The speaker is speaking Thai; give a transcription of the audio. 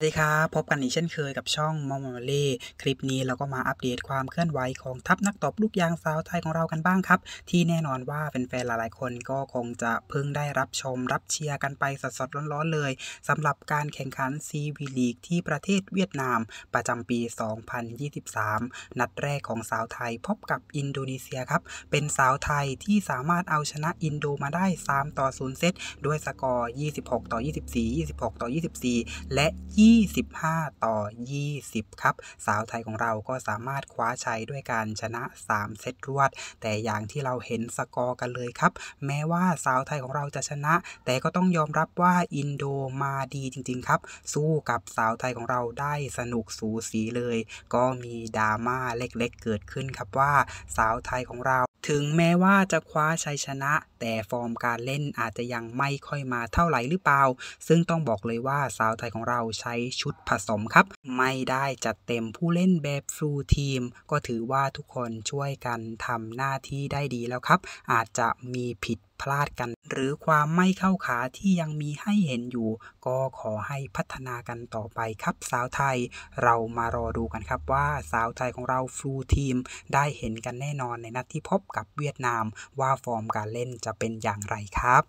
สวัสดีครับพบกันอีกเช่นเคยกับช่อง มอมมอเล่คลิปนี้เราก็มาอัปเดตความเคลื่อนไหวของทัพนักตบลูกยางสาวไทยของเรากันบ้างครับ ที่แน่นอนว่าแฟนๆหลายๆคนก็คงจะเพิ่งได้รับชมรับเชียร์กันไปสดๆร้อนๆเลย สำหรับการแข่งขันซีวีลีกที่ประเทศเวียดนามประจำปี 2023 นัดแรกของสาวไทย พบกับอินโดนีเซียครับเป็นสาวไทยที่สามารถเอาชนะอินโดมาได้ 3 ต่อ0เซตด้วยสกอร์ 26ต่อ24 26ต่อ24 และ 2 25 ต่อ 20 ครับสาวไทยของเราก็สามารถคว้าชัยด้วยการชนะ 3 เซตรวด แต่อย่างที่เราเห็นสกอร์กันเลยครับ แม้ว่าสาวไทยของเราจะชนะ แต่ก็ต้องยอมรับว่าอินโดมาดีจริง ๆ ครับ สู้กับสาวไทยของเราได้สนุกสูสีเลย ก็มีดราม่าเล็กๆเกิดขึ้นครับว่าสาวไทยของเรา ถึงแม้ว่าจะคว้าชัยชนะ แต่ฟอร์มการเล่นอาจจะยังไม่ค่อยมาเท่าไหร่หรือเปล่า ซึ่งต้องบอกเลยว่าสาวไทยของเราใช้ชุดผสมครับ ไม่ได้จัดเต็มผู้เล่นแบบฟลูทีม ก็ถือว่าทุกคนช่วยกันทำหน้าที่ได้ดีแล้วครับ อาจจะมีผิดพลาดกัน หรือความไม่เข้าขา ที่ยังมีให้เห็นอยู่ ก็ขอให้พัฒนากันต่อไปครับ สาวไทยเรามารอดูกันครับว่าสาวไทยของเราฟลูทีม ได้เห็นกันแน่นอนในนัดที่พบกับเวียดนาม ว่าฟอร์มการเล่นจะเป็นอย่างไรครับ